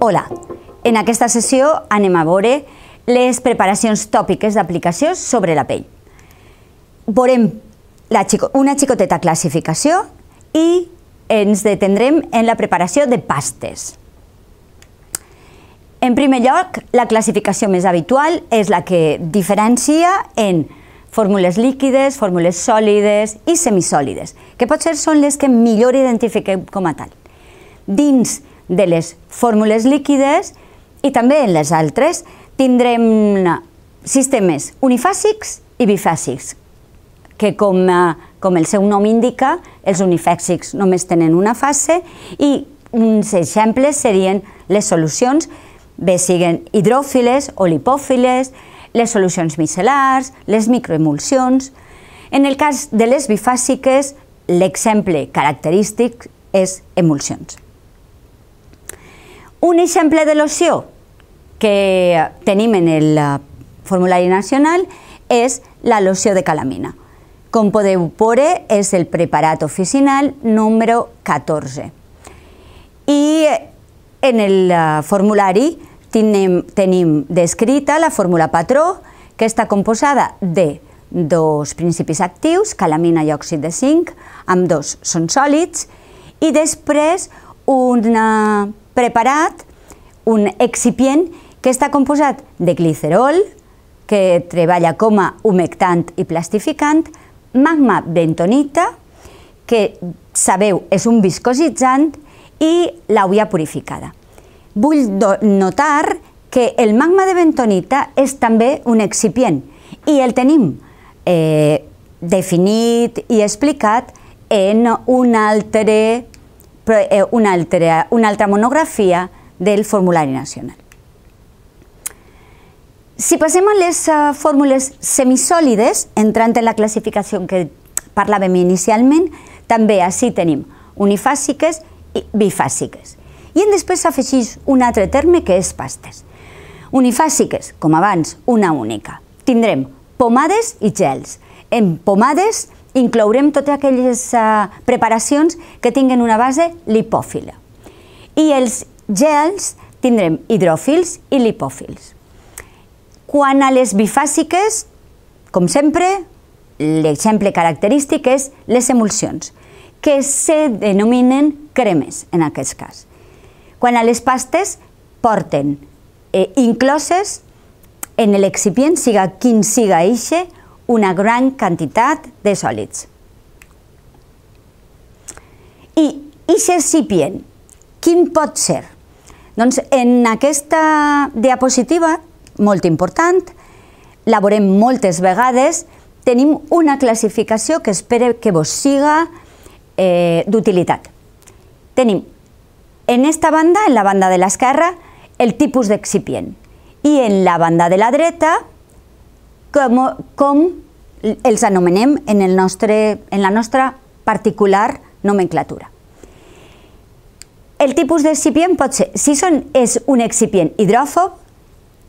Hola, en aquesta sessió anem a veure les preparacions tòpiques d'aplicació sobre la pell. Veurem la, una xicoteta classificació i ens detendrem en la preparació de pastes. En primer lloc, la classificació més habitual és la que diferencia en fórmules líquides, fórmules sòlides i semisòlides, que potser són les que millor identifiquem com a tal. Dins de les fórmules líquides i també en les altres tindrem eh, sistemes unifàsics i bifàsics, que com, eh, com el seu nom indica, els unifàsics només tenen una fase i uns exemples serien les solucions, bé siguen hidròfiles o lipòfiles, les solucions micel·lars, les microemulsions... En el cas de les bifàsiques, l'exemple característic és emulsions. Un exemple de l'opció que tenim en el eh, formulari nacional és la loció de calamina. Com podeu veure, és el preparat oficinal número 14. I eh, en el eh, formulari tenim, tenim descrita la fórmula patró, que està composada de dos principis actius, calamina i òxid de zinc, amb dos són sòlids, i després una preparat un excipient que està composat de glicerol, que treballa com a humectant i plastificant, magma bentonita, que sabeu és un viscositzant, i l'auia purificada. Vull notar que el magma de bentonita és també un excipient i el tenim eh, definit i explicat en un altre Eh, eh, una, altra, una altra monografia del formulari nacional. Si passem a les uh, eh, fórmules semisòlides, entrant en la classificació que parlàvem inicialment, també així tenim unifàsiques i bifàsiques. I en després afegeix un altre terme que és pastes. Unifàsiques, com abans, una única. Tindrem pomades i gels. En pomades inclourem totes aquelles eh, preparacions que tinguen una base lipòfila. I els gels tindrem hidròfils i lipòfils. Quan a les bifàsiques, com sempre, l'exemple característic és les emulsions, que se denominen cremes en aquest cas. Quan a les pastes porten eh, incloses en l'excipient, siga quin siga eixe, una gran quantitat de sòlids. I aquest recipient, quin pot ser? Doncs en aquesta diapositiva, molt important, la veurem moltes vegades, tenim una classificació que espero que vos siga eh, d'utilitat. Tenim en esta banda, en la banda de l'esquerra, el tipus d'excipient i en la banda de la dreta com, com els anomenem en, el nostre, en la nostra particular nomenclatura. El tipus d'excipient pot ser, si són, és un excipient hidròfob,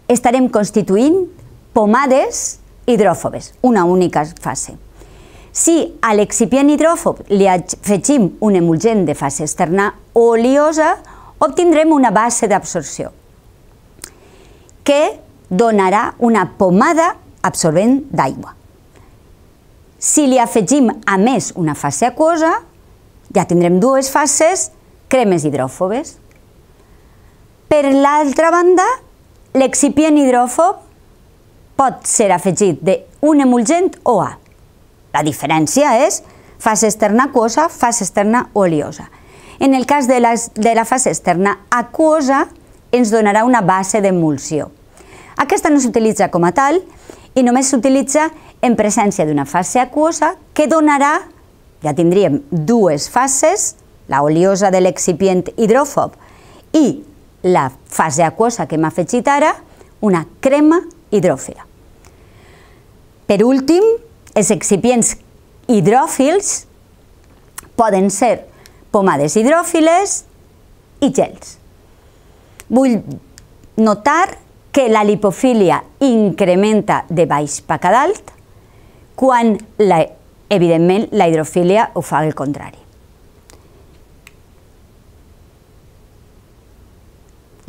estarem constituint pomades hidròfobes, una única fase. Si a l'excipient hidròfob li afegim un emulgent de fase externa oleosa, obtindrem una base d'absorció que donarà una pomada absorbent d'aigua. Si li afegim a més una fase aquosa, ja tindrem dues fases cremes hidròfobes. Per l'altra banda, l'excipient hidròfob pot ser afegit d'un emulgent o a. La diferència és fase externa aquosa, fase externa oleosa. En el cas de la, de la fase externa aquosa, ens donarà una base d'emulsió. Aquesta no s'utilitza com a tal i només s'utilitza en presència d'una fase aquosa que donarà, ja tindríem dues fases, la oliosa de l'excipient hidròfob i la fase aquosa que m'ha afegit ara, una crema hidròfila. Per últim, els excipients hidròfils poden ser pomades hidròfiles i gels. Vull notar que la lipofilia incrementa de baix pa a dalt, quan, la, evidentment, la hidrofilia ho fa al contrari.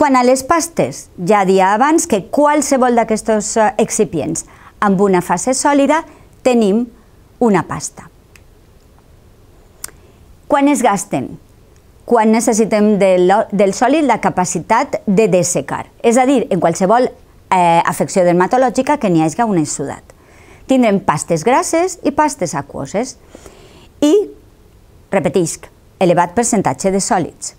Quan a les pastes, ja dia abans que qualsevol d'aquests eh, excipients amb una fase sòlida tenim una pasta. Quan es gasten? quan necessitem del, del sòlid la capacitat de dessecar, és a dir, en qualsevol eh, afecció dermatològica que n'hi hagi un ensudat. Tindrem pastes grasses i pastes aquoses i, repetisc, elevat percentatge de sòlids.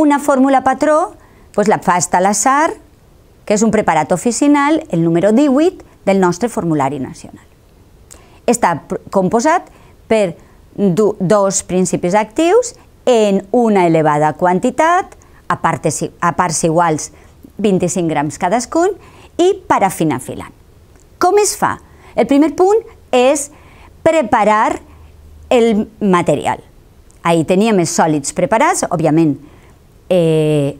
Una fórmula patró, doncs la pasta a la SAR, que és un preparat oficinal, el número 18, del nostre formulari nacional. Està composat per dos principis actius en una elevada quantitat, a, partes, a parts iguals 25 grams cadascun, i parafina filant. Com es fa? El primer punt és preparar el material. Ahir teníem els sòlids preparats, òbviament eh,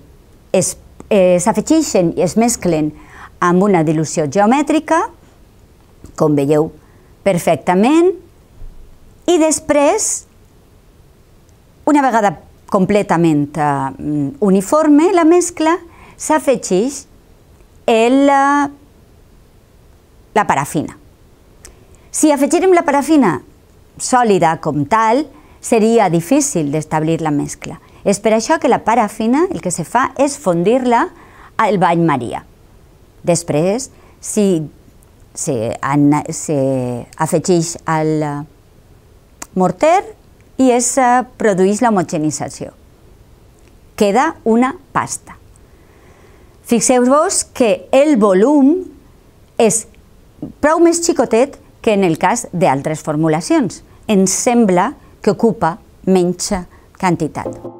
s'afegeixen eh, i es mesclen amb una dilució geomètrica, com veieu perfectament, i després una vegada completament eh, uniforme la mescla, s'afegeix eh, la parafina. Si afegirem la parafina sòlida com tal, seria difícil d'establir la mescla. És per això que la parafina el que se fa és fondir-la al bany maria. Després, si s'afegeix al morter, i es produeix l'homogenització. Queda una pasta. Fixeu-vos que el volum és prou més xicotet que en el cas d'altres formulacions. Ens sembla que ocupa menys quantitat.